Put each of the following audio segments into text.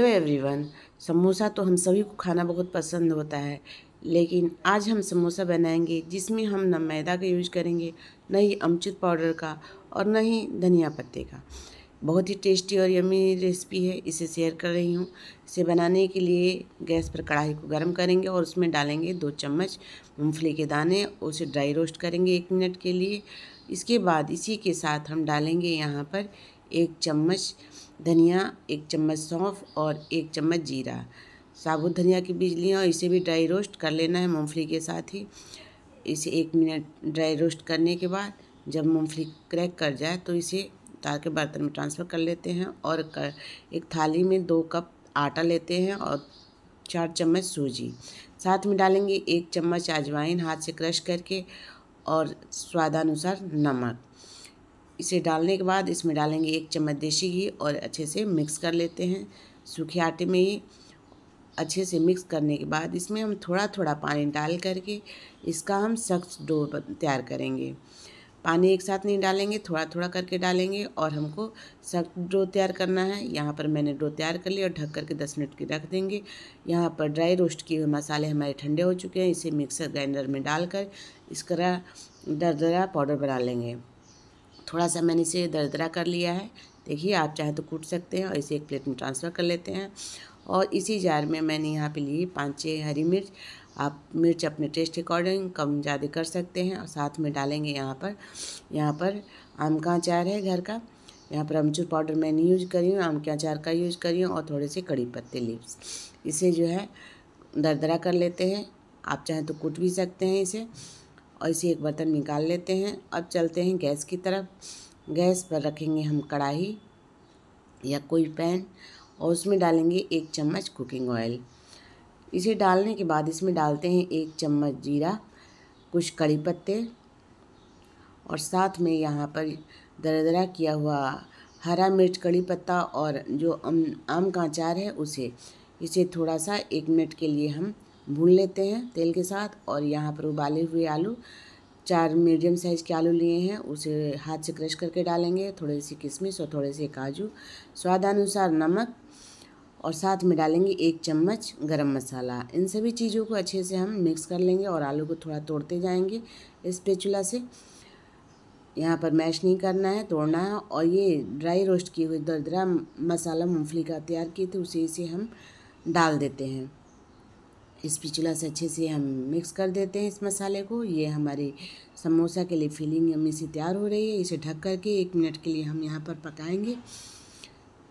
hello तो everyone samosa तो हम सभी को खाना बहुत पसंद होता है लेकिन आज हम समोसा बनाएंगे जिसमें हम न मैदा का यूज करेंगे न ही अमचूर पाउडर का और न ही धनिया पत्ते का बहुत ही टेस्टी और यमी रेसिपी है इसे शेयर कर रही हूँ इसे बनाने के लिए गैस पर कढ़ाई को गर्म करेंगे और उसमें डालेंगे दो चम्मच मूँगफली के दाने उसे ड्राई रोस्ट करेंगे एक मिनट के लिए इसके बाद इसी के साथ हम डालेंगे यहाँ पर एक चम्मच धनिया एक चम्मच सौंफ और एक चम्मच जीरा साबुत धनिया की बीज लिया और इसे भी ड्राई रोस्ट कर लेना है मूँगफली के साथ ही इसे एक मिनट ड्राई रोस्ट करने के बाद जब मूँगफली क्रैक कर जाए तो इसे उतार के बर्तन में ट्रांसफ़र कर लेते हैं और कर, एक थाली में दो कप आटा लेते हैं और चार चम्मच सूजी साथ में डालेंगे एक चम्मच अजवाइन हाथ से क्रश करके और स्वादानुसार नमक इसे डालने के बाद इसमें डालेंगे एक चम्मच देसी घी और अच्छे से मिक्स कर लेते हैं सूखे आटे में ही अच्छे से मिक्स करने के बाद इसमें हम थोड़ा थोड़ा पानी डाल करके इसका हम सख्त डो तैयार करेंगे पानी एक साथ नहीं डालेंगे थोड़ा थोड़ा करके डालेंगे और हमको सख्त डो तैयार करना है यहाँ पर मैंने डो तैयार कर लिया और ढक करके दस मिनट के रख देंगे यहाँ पर ड्राई रोस्ट किए हुए मसाले हमारे ठंडे हो चुके हैं इसे मिक्सर ग्राइंडर में डालकर इस तरह दरा पाउडर बना लेंगे थोड़ा सा मैंने इसे दरदरा कर लिया है देखिए आप चाहे तो कूट सकते हैं और इसे एक प्लेट में ट्रांसफ़र कर लेते हैं और इसी जार में मैंने यहाँ पे ली पाँच छः हरी मिर्च आप मिर्च अपने टेस्ट अकॉर्डिंग कम ज़्यादा कर सकते हैं और साथ में डालेंगे यहाँ पर यहाँ पर आम का अचार है घर का यहाँ पर अमचूर पाउडर मैं नहीं यूज करी हूँ आम के अचार का यूज़ करी हूँ और थोड़े से कड़ी पत्ते लिप्स इसे जो है दरदरा कर लेते हैं आप चाहें तो कूट भी सकते हैं इसे और इसे एक बर्तन निकाल लेते हैं अब चलते हैं गैस की तरफ गैस पर रखेंगे हम कढ़ाई या कोई पैन और उसमें डालेंगे एक चम्मच कुकिंग ऑयल इसे डालने के बाद इसमें डालते हैं एक चम्मच जीरा कुछ कड़ी पत्ते और साथ में यहाँ पर दरदरा किया हुआ हरा मिर्च कड़ी पत्ता और जो आम आम का अचार है उसे इसे थोड़ा सा एक मिनट के लिए हम भून लेते हैं तेल के साथ और यहाँ पर उबाले हुए आलू चार मीडियम साइज़ के आलू लिए हैं उसे हाथ से क्रश करके डालेंगे थोड़ी सी किशमिश और थोड़े से काजू स्वादानुसार नमक और साथ में डालेंगे एक चम्मच गरम मसाला इन सभी चीज़ों को अच्छे से हम मिक्स कर लेंगे और आलू को थोड़ा तोड़ते जाएंगे इस पेचुला से यहाँ पर मैश नहीं करना है तोड़ना है और ये ड्राई रोस्ट किए हुए दरदरा मसाला मूँगफली का तैयार किए थे उसे इसे हम डाल देते हैं इस पिचला से अच्छे से हम मिक्स कर देते हैं इस मसाले को ये हमारे समोसा के लिए फीलिंग हमें से तैयार हो रही है इसे ढक करके एक मिनट के लिए हम यहाँ पर पकाएंगे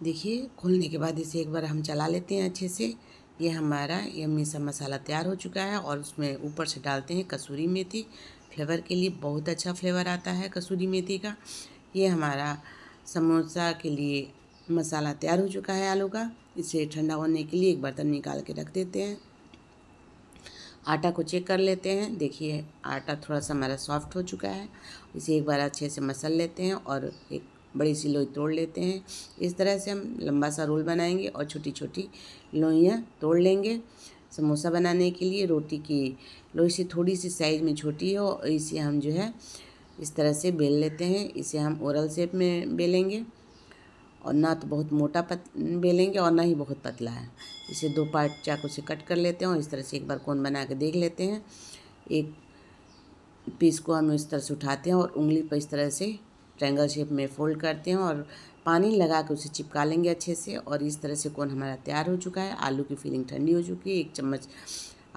देखिए खोलने के बाद इसे एक बार हम चला लेते हैं अच्छे से ये हमारा यम्मी सा मसाला तैयार हो चुका है और उसमें ऊपर से डालते हैं कसूरी मेथी फ्लेवर के लिए बहुत अच्छा फ्लेवर आता है कसूरी मेथी का ये हमारा समोसा के लिए मसाला तैयार हो चुका है आलू का इसे ठंडा होने के लिए एक बर्तन निकाल के रख देते हैं आटा को चेक कर लेते हैं देखिए आटा थोड़ा सा हमारा सॉफ्ट हो चुका है इसे एक बार अच्छे से मसल लेते हैं और एक बड़ी सी लोई तोड़ लेते हैं इस तरह से हम लंबा सा रोल बनाएंगे और छोटी छोटी लोइयाँ तोड़ लेंगे समोसा बनाने के लिए रोटी की लोई से थोड़ी सी साइज़ में छोटी हो इसे हम जो है इस तरह से बेल लेते हैं इसे हम ओरल शेप में बेलेंगे और ना तो बहुत मोटा पत बेलेंगे और ना ही बहुत पतला है इसे दो पार्ट चाकू से कट कर लेते हैं और इस तरह से एक बार कोन बना के देख लेते हैं एक पीस को हम इस तरह से उठाते हैं और उंगली पर इस तरह से ट्रैंगल शेप में फोल्ड करते हैं और पानी लगा के उसे चिपका लेंगे अच्छे से और इस तरह से कौन हमारा तैयार हो चुका है आलू की फीलिंग ठंडी हो चुकी है एक चम्मच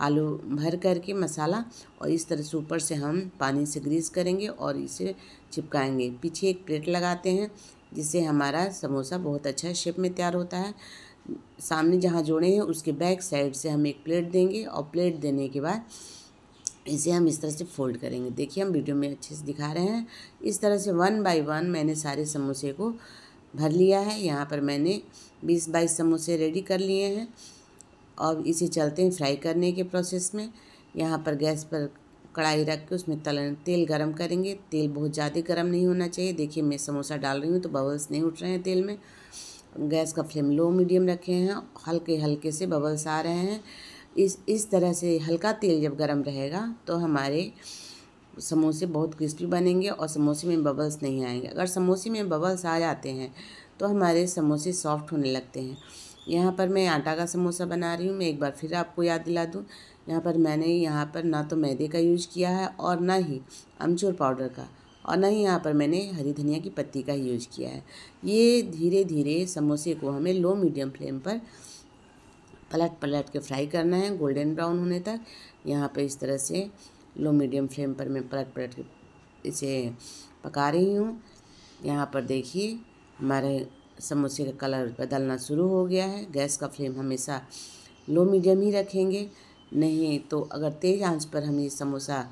आलू भर करके मसाला और इस तरह से ऊपर से हम पानी से ग्रीस करेंगे और इसे चिपकाएंगे पीछे एक प्लेट लगाते हैं जिससे हमारा समोसा बहुत अच्छा शेप में तैयार होता है सामने जहाँ जोड़े हैं उसके बैक साइड से हम एक प्लेट देंगे और प्लेट देने के बाद इसे हम इस तरह से फोल्ड करेंगे देखिए हम वीडियो में अच्छे से दिखा रहे हैं इस तरह से वन बाय वन मैंने सारे समोसे को भर लिया है यहाँ पर मैंने बीस बाईस समोसे रेडी कर लिए हैं और इसे चलते हैं फ्राई करने के प्रोसेस में यहाँ पर गैस पर कढ़ाई रख के उसमें तल तेल गरम करेंगे तेल बहुत ज़्यादा गरम नहीं होना चाहिए देखिए मैं समोसा डाल रही हूँ तो बबल्स नहीं उठ रहे हैं तेल में गैस का फ्लेम लो मीडियम रखे हैं हल्के हल्के से बबल्स आ रहे हैं इस इस तरह से हल्का तेल जब गर्म रहेगा तो हमारे समोसे बहुत क्रिस्पी बनेंगे और समोसे में बबल्स नहीं आएंगे अगर समोसे में बबल्स आ जाते हैं तो हमारे समोसे सॉफ्ट होने लगते हैं यहाँ पर मैं आटा का समोसा बना रही हूँ मैं एक बार फिर आपको याद दिला दूँ यहाँ पर मैंने यहाँ पर ना तो मैदे का यूज किया है और ना ही अमचूर पाउडर का और ना ही यहाँ पर मैंने हरी धनिया की पत्ती का यूज किया है ये धीरे धीरे समोसे को हमें लो मीडियम फ्लेम पर पलट पलट के फ्राई करना है गोल्डन ब्राउन होने तक यहाँ पर इस तरह से लो मीडियम फ्लेम पर मैं पलट पलट के इसे पका रही हूँ यहाँ पर देखिए हमारे समोसे का कलर बदलना शुरू हो गया है गैस का फ्लेम हमेशा लो मीडियम ही रखेंगे नहीं तो अगर तेज़ आंच पर हम ये समोसा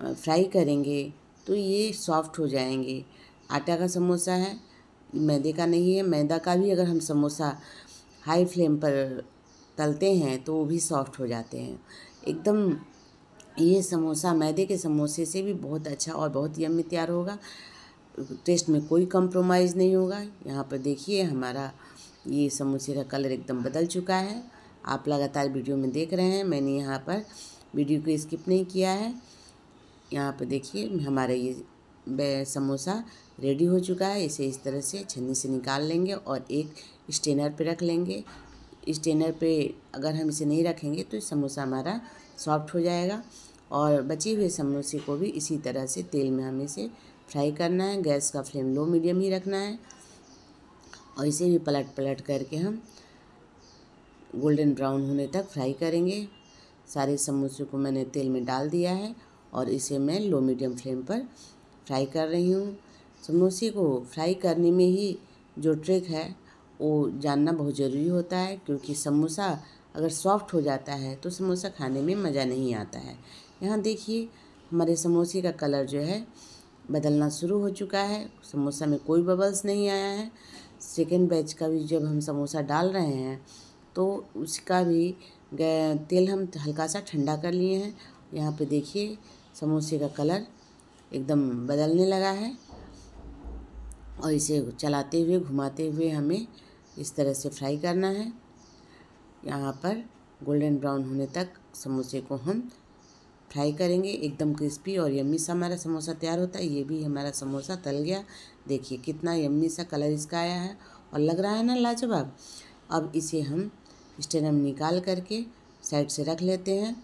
फ्राई करेंगे तो ये सॉफ्ट हो जाएंगे आटा का समोसा है मैदे का नहीं है मैदा का भी अगर हम समोसा हाई फ्लेम पर तलते हैं तो वो भी सॉफ्ट हो जाते हैं एकदम ये समोसा मैदे के समोसे से भी बहुत अच्छा और बहुत यम्मी तैयार होगा टेस्ट में कोई कम्प्रोमाइज़ नहीं होगा यहाँ पर देखिए हमारा ये समोसे का कलर एकदम बदल चुका है आप लगातार वीडियो में देख रहे हैं मैंने यहाँ पर वीडियो को स्किप नहीं किया है यहाँ पर देखिए हमारा ये समोसा रेडी हो चुका है इसे इस तरह से छन्नी से निकाल लेंगे और एक स्टेनर पे रख लेंगे स्टेनर पे अगर हम इसे नहीं रखेंगे तो समोसा हमारा सॉफ्ट हो जाएगा और बचे हुए समोसे को भी इसी तरह से तेल में हम इसे फ्राई करना है गैस का फ्लेम लो मीडियम ही रखना है और इसे भी पलट पलट करके हम गोल्डन ब्राउन होने तक फ्राई करेंगे सारे समोसे को मैंने तेल में डाल दिया है और इसे मैं लो मीडियम फ्लेम पर फ्राई कर रही हूँ समोसे को फ्राई करने में ही जो ट्रिक है वो जानना बहुत ज़रूरी होता है क्योंकि समोसा अगर सॉफ्ट हो जाता है तो समोसा खाने में मज़ा नहीं आता है यहाँ देखिए हमारे समोसे का कलर जो है बदलना शुरू हो चुका है समोसा में कोई बबल्स नहीं आया है सेकेंड बैच का भी जब हम समोसा डाल रहे हैं तो उसका भी तेल हम हल्का सा ठंडा कर लिए हैं यहाँ पे देखिए समोसे का कलर एकदम बदलने लगा है और इसे चलाते हुए घुमाते हुए हमें इस तरह से फ्राई करना है यहाँ पर गोल्डन ब्राउन होने तक समोसे को हम फ्राई करेंगे एकदम क्रिस्पी और यम्मी सा हमारा समोसा तैयार होता है ये भी हमारा समोसा तल गया देखिए कितना यम्मी सा कलर इसका आया है और लग रहा है ना लाजवाब अब इसे हम स्टेनम निकाल करके साइड से रख लेते हैं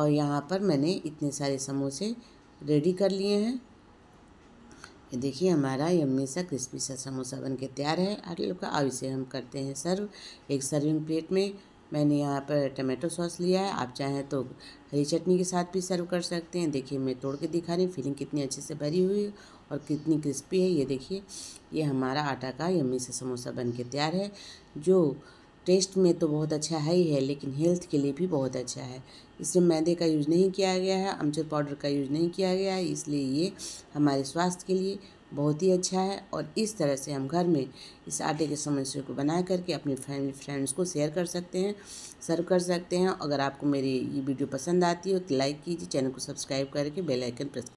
और यहाँ पर मैंने इतने सारे समोसे रेडी कर लिए हैं ये देखिए हमारा यम्मी सा क्रिस्पी सा समोसा बन के तैयार है लोग का अब इसे हम करते हैं सर्व एक सर्विंग प्लेट में मैंने यहाँ पर टमाटो सॉस लिया है आप चाहें तो हरी चटनी के साथ भी सर्व कर सकते हैं देखिए मैं तोड़ के दिखा रही हूँ फिलिंग कितनी अच्छे से भरी हुई है और कितनी क्रिस्पी है ये देखिए ये हमारा आटा का यम्मी से समोसा बन के तैयार है जो टेस्ट में तो बहुत अच्छा है ही है लेकिन हेल्थ के लिए भी बहुत अच्छा है इसमें मैदे का यूज़ नहीं किया गया है अमचूर पाउडर का यूज़ नहीं किया गया है इसलिए ये हमारे स्वास्थ्य के लिए बहुत ही अच्छा है और इस तरह से हम घर में इस आटे के समस्या को बना करके अपने फैमिली फ्रेंड्स को शेयर कर सकते हैं सर्व कर सकते हैं अगर आपको मेरी ये वीडियो पसंद आती हो तो लाइक कीजिए चैनल को सब्सक्राइब करके बेलाइकन प्रेस